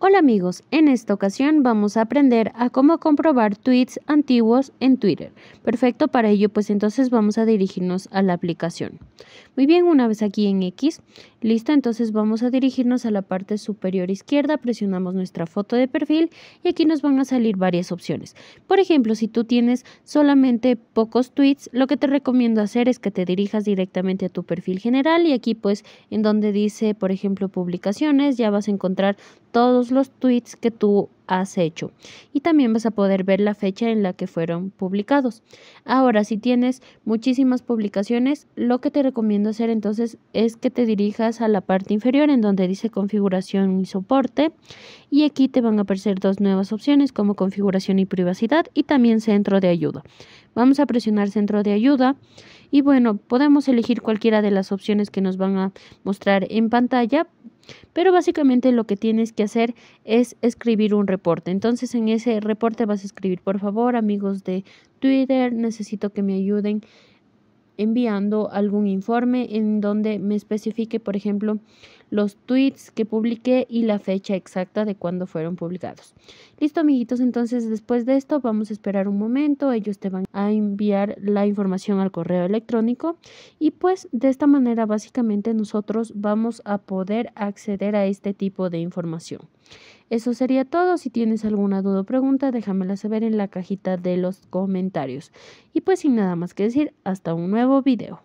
Hola amigos, en esta ocasión vamos a aprender a cómo comprobar tweets antiguos en Twitter. Perfecto, para ello pues entonces vamos a dirigirnos a la aplicación. Muy bien, una vez aquí en X, listo, entonces vamos a dirigirnos a la parte superior izquierda, presionamos nuestra foto de perfil y aquí nos van a salir varias opciones. Por ejemplo, si tú tienes solamente pocos tweets, lo que te recomiendo hacer es que te dirijas directamente a tu perfil general y aquí pues en donde dice por ejemplo publicaciones ya vas a encontrar todos los tweets que tú has hecho y también vas a poder ver la fecha en la que fueron publicados. Ahora, si tienes muchísimas publicaciones, lo que te recomiendo hacer entonces es que te dirijas a la parte inferior en donde dice configuración y soporte y aquí te van a aparecer dos nuevas opciones como configuración y privacidad y también centro de ayuda. Vamos a presionar centro de ayuda y bueno, podemos elegir cualquiera de las opciones que nos van a mostrar en pantalla pero básicamente lo que tienes que hacer es escribir un reporte. Entonces en ese reporte vas a escribir, por favor, amigos de Twitter, necesito que me ayuden enviando algún informe en donde me especifique, por ejemplo, los tweets que publiqué y la fecha exacta de cuando fueron publicados. Listo, amiguitos, entonces después de esto vamos a esperar un momento, ellos te van a enviar la información al correo electrónico y pues de esta manera básicamente nosotros vamos a poder acceder a este tipo de información. Eso sería todo. Si tienes alguna duda o pregunta, déjamela saber en la cajita de los comentarios. Y pues sin nada más que decir, hasta un nuevo video.